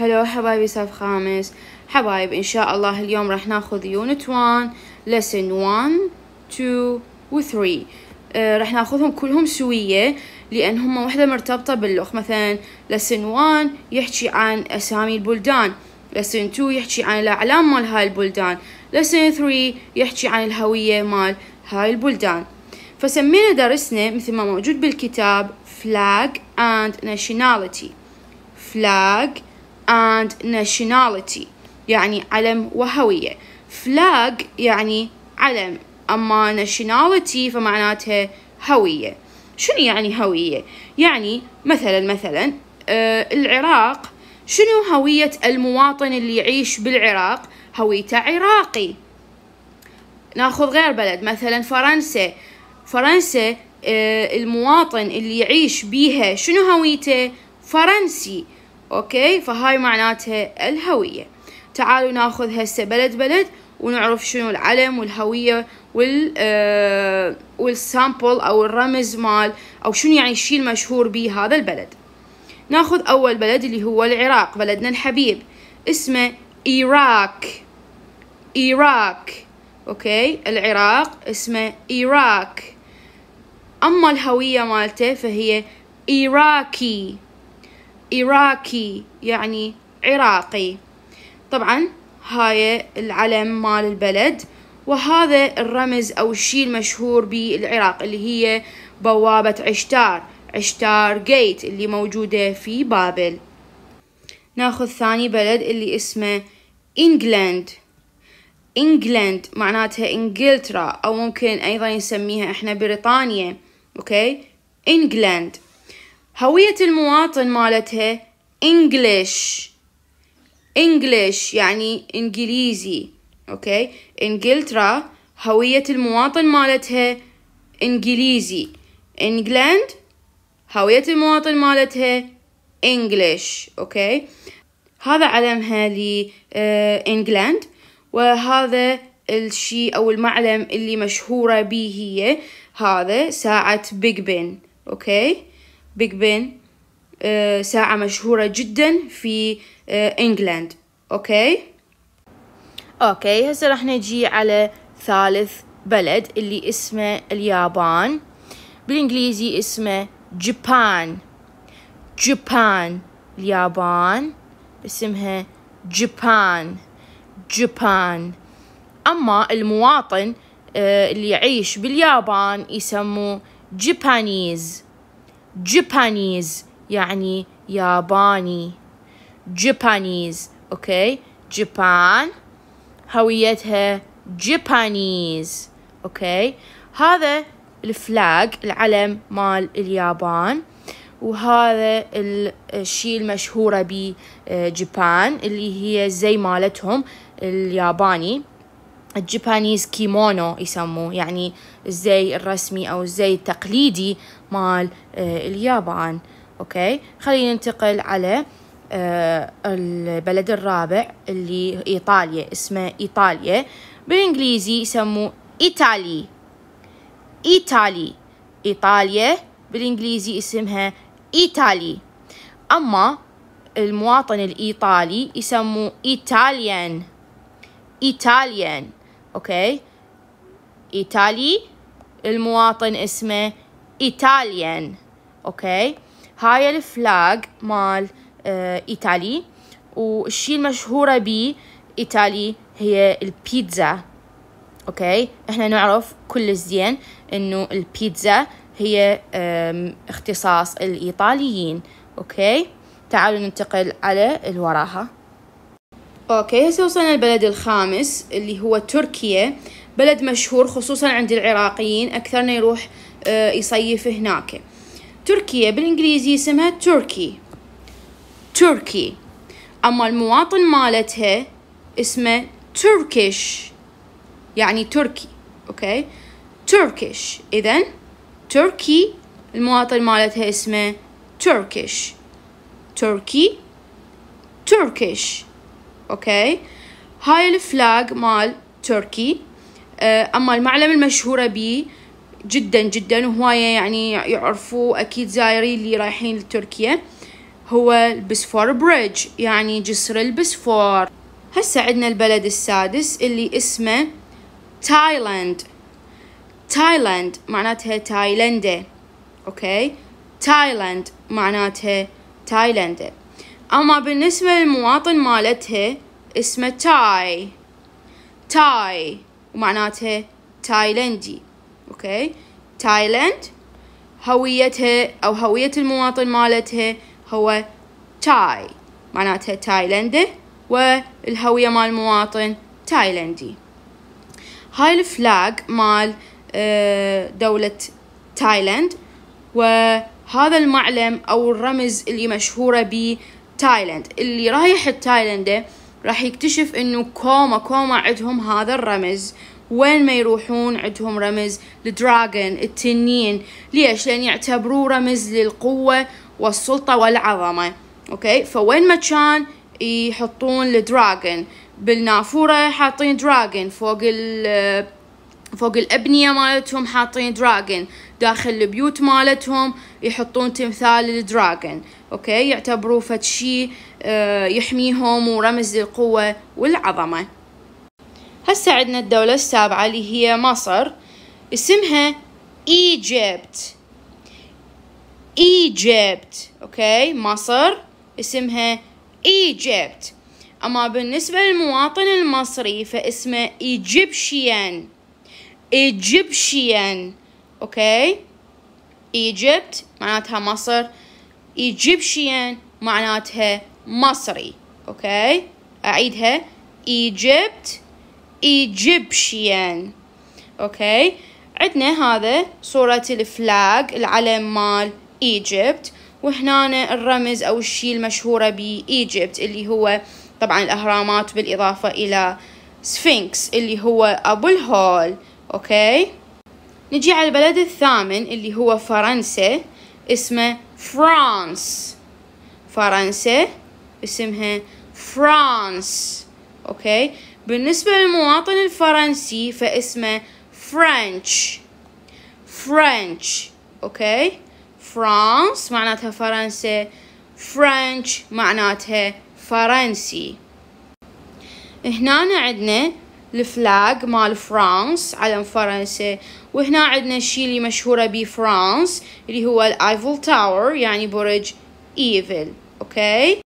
هلو حبايبي صف خامس حبايب ان شاء الله اليوم راح ناخذ يونت 1 لسن 1 2 و 3 آه، راح ناخذهم كلهم سويه لان هم وحده مرتبطه باللغ مثلا لسن 1 يحكي عن اسامي البلدان لسن 2 يحكي عن الاعلام مال هاي البلدان لسن 3 يحكي عن الهويه مال هاي البلدان فسمينا درسنا مثل ما موجود بالكتاب flag and nationality flag and nationality يعني علم وهوية flag يعني علم أما nationality فمعناتها هوية شنو يعني هوية؟ يعني مثلا مثلا آه العراق شنو هوية المواطن اللي يعيش بالعراق؟ هويته عراقي ناخذ غير بلد مثلا فرنسا فرنسا آه المواطن اللي يعيش بيها شنو هويته؟ فرنسي أوكي فهاي معناتها الهوية تعالوا ناخذ هسه بلد بلد ونعرف شنو العلم والهوية وال آه والسامبل أو الرمز مال أو شنو يعني الشيء المشهور به هذا البلد ناخذ أول بلد اللي هو العراق بلدنا الحبيب اسمه إيراك إيراك أوكي العراق اسمه إيراك أما الهوية مالته فهي إيراكي إيراكي يعني عراقي طبعا هاي العلم مال البلد وهذا الرمز أو الشيء المشهور بالعراق اللي هي بوابة عشتار عشتار جيت اللي موجودة في بابل ناخذ ثاني بلد اللي اسمه إنجلند إنجلند معناتها إنجلترا أو ممكن أيضا نسميها إحنا بريطانيا أوكي إنجلند هوية المواطن مالتها English English يعني إنجليزي أوكي إنجلترا هوية المواطن مالتها إنجليزي إنجلاند هوية المواطن مالتها English أوكي هذا علمها آه، لإنجلاند وهذا الشيء أو المعلم اللي مشهورة به هي هذا ساعة بيج بن أوكي بيج بن آه، ساعة مشهورة جدا في آه، إنجلاند أوكي أوكي هسه راح نجي على ثالث بلد اللي اسمه اليابان بالإنجليزي اسمه جبان جبان اليابان اسمها جبان جبان أما المواطن آه، اللي يعيش باليابان يسموه جابانيز جابانيز يعني ياباني جابانيز اوكي جابان هويتها جابانيز اوكي هذا الفلاج العلم مال اليابان وهذا الشيء المشهورة بجيبان آه، اللي هي زي مالتهم الياباني الجابانيز كيمونو يسموه يعني الزي الرسمي أو الزي التقليدي مال آه، اليابان أوكي خلينا ننتقل على آه، البلد الرابع اللي إيطاليا اسمه إيطاليا بالإنجليزي يسموه إيطالي إيطالي إيطاليا بالإنجليزي اسمها إيطالي أما المواطن الإيطالي يسموه إيطاليان إيطاليان اوكي ايطالي المواطن اسمه ايطاليان اوكي هاي الفلاج مال اه ايطالي والشي المشهورة بي ايطالي هي البيتزا اوكي احنا نعرف كل الزين انه البيتزا هي اختصاص الايطاليين اوكي تعالوا ننتقل على الوراها اوكي هسه وصلنا البلد الخامس اللي هو تركيا بلد مشهور خصوصا عند العراقيين اكثرنا يروح آه، يصيف هناك تركيا بالانجليزي اسمها تركي تركي اما المواطن مالتها اسمه تركيش يعني تركي اوكي تركيش اذا تركي المواطن مالتها اسمه تركيش تركي تركيش اوكي هاي الفلاج مال تركي آه، اما المعلم المشهوره بيه جدا جدا وهواية يعني يعرفوه أكيد زايرين اللي رايحين لتركيا هو البسفور بريدج يعني جسر البسفور هسه عندنا البلد السادس اللي اسمه تايلاند تايلاند معناتها تايلندا اوكي تايلاند معناتها تايلندا أما بالنسبة للمواطن مالتها اسمه تاي تاي ومعناتها تايلندي أوكي تايلند هويتها أو هوية المواطن مالتها هو تاي معناتها تايلندي والهوية مال المواطن تايلندي هاي الفلاج مال آه، دولة تايلاند وهذا المعلم أو الرمز اللي مشهورة به تايلاند اللي رايح تايلاند راح يكتشف انه كوما كوما عندهم هذا الرمز وين ما يروحون عندهم رمز الدراجون التنين ليش لان يعتبروه رمز للقوة والسلطة والعظمة اوكي فوين ما كان يحطون الدراجون بالنافورة حاطين دراغون فوق ال فوق الأبنية مالتهم حاطين دراجون داخل البيوت مالتهم يحطون تمثال الدراجون أوكي يعتبروه فتشي آه، يحميهم ورمز للقوة والعظمة هسه عندنا الدولة السابعة اللي هي مصر اسمها ايجيبت ايجيبت اوكي مصر اسمها ايجيبت اما بالنسبة للمواطن المصري فاسمه ايجيبشيان Egyptian اوكي Egypt معناتها مصر Egyptian معناتها مصري اوكي اعيدها Egypt Egyptian اوكي عندنا هذا صورة الفلاج العلم مال Egypt وهنا الرمز او الشيء المشهورة Egypt اللي هو طبعا الاهرامات بالاضافة الى سفينكس اللي هو ابو الهول أوكي نجي على البلد الثامن اللي هو فرنسا اسمه فرانس فرنسا اسمها فرانس أوكي بالنسبة للمواطن الفرنسي فاسمه فرنش فرنش أوكي فرانس معناتها فرنسا فرنش معناتها فرنسي هنا عندنا الفلاج مال فرانس علم فرنسا وهنا عندنا الشي اللي مشهورة بيه فرانس اللي هو الايفل تاور يعني برج ايفل اوكي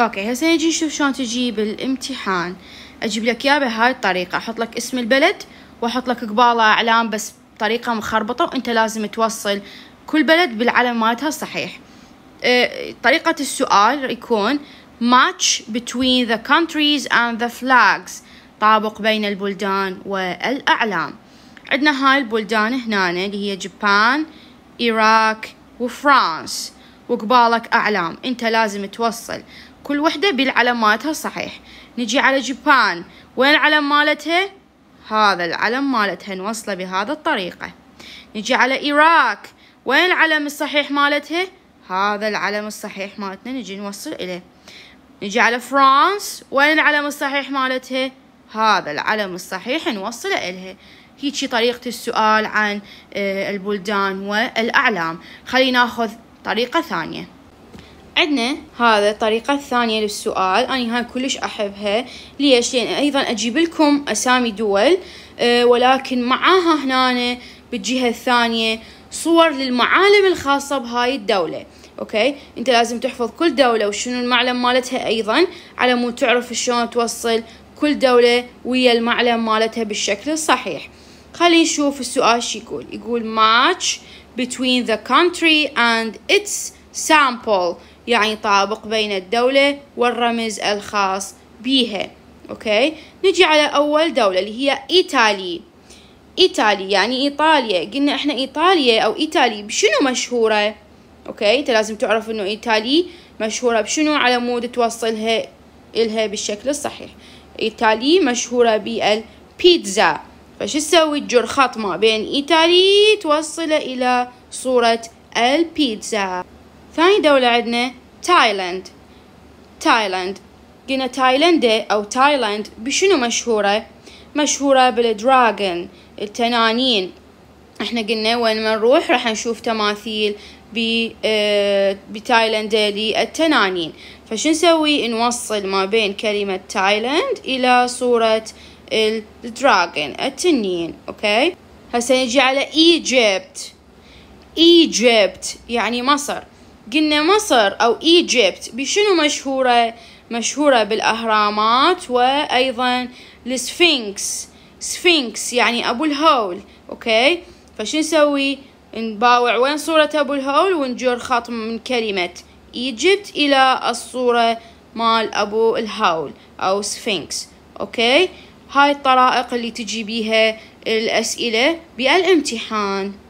اوكي هسه نجي نشوف شلون تجيب الامتحان اجيب لك اياه بهاي الطريقة احط لك اسم البلد واحط لك قباله اعلام بس بطريقة مخربطة وانت لازم توصل كل بلد بالعلم مالتها الصحيح أه، طريقة السؤال يكون match between the countries and the flags التطابق بين البلدان والأعلام عندنا هاي البلدان هنا اللي هي جبان إيراك وفرانس وقبالك أعلام أنت لازم توصل كل وحدة بالعلاماتها صحيح نجي على جبان وين العلم مالتها هذا العلم مالتها نوصله بهذا الطريقة نجي على إيراك وين العلم الصحيح مالتها هذا العلم الصحيح مالتنا نجي نوصل إليه نجي على فرانس وين العلم الصحيح مالتها هذا العلم الصحيح نوصله إلها هيجي طريقة السؤال عن آه، البلدان والأعلام خلينا ناخذ طريقة ثانية عندنا هذا الطريقة الثانية للسؤال أنا هاي كلش أحبها ليش؟ لأن أيضا أجيب لكم أسامي دول آه، ولكن معاها هنا بالجهة الثانية صور للمعالم الخاصة بهاي الدولة اوكي انت لازم تحفظ كل دولة وشنو المعلم مالتها ايضا على مو تعرف شلون توصل كل دولة ويا المعلم مالتها بالشكل الصحيح خلينا نشوف السؤال شو يقول يقول match between the country and its sample يعني طابق بين الدولة والرمز الخاص بيها أوكي نجي على أول دولة اللي هي إيطالي إيطالي يعني إيطاليا قلنا إحنا إيطاليا أو إيطالي بشنو مشهورة أوكي أنت لازم تعرف إنه إيطالي مشهورة بشنو على مود توصلها إلها بالشكل الصحيح إيطالي مشهورة بالبيتزا فش تسوي تجر خط ما بين إيطالي توصله إلى صورة البيتزا ثاني دولة عندنا تايلاند تايلاند قلنا تايلاند أو تايلاند بشنو مشهورة؟ مشهورة بالدراجون التنانين احنا قلنا وين ما نروح راح نشوف تماثيل ب آه، بتايلاند للتنانين فشو نسوي نوصل ما بين كلمة تايلاند إلى صورة الدراجون التنين أوكي هسه نجي على إيجيبت إيجيبت يعني مصر قلنا مصر أو إيجيبت بشنو مشهورة مشهورة بالأهرامات وأيضا السفينكس سفينكس يعني أبو الهول أوكي فشو نسوي نباوع وين صورة أبو الهول ونجر خط من كلمة إيجيبت إلى الصورة مال أبو الهول أو سفينكس أوكي هاي الطرائق اللي تجي بيها الأسئلة بالامتحان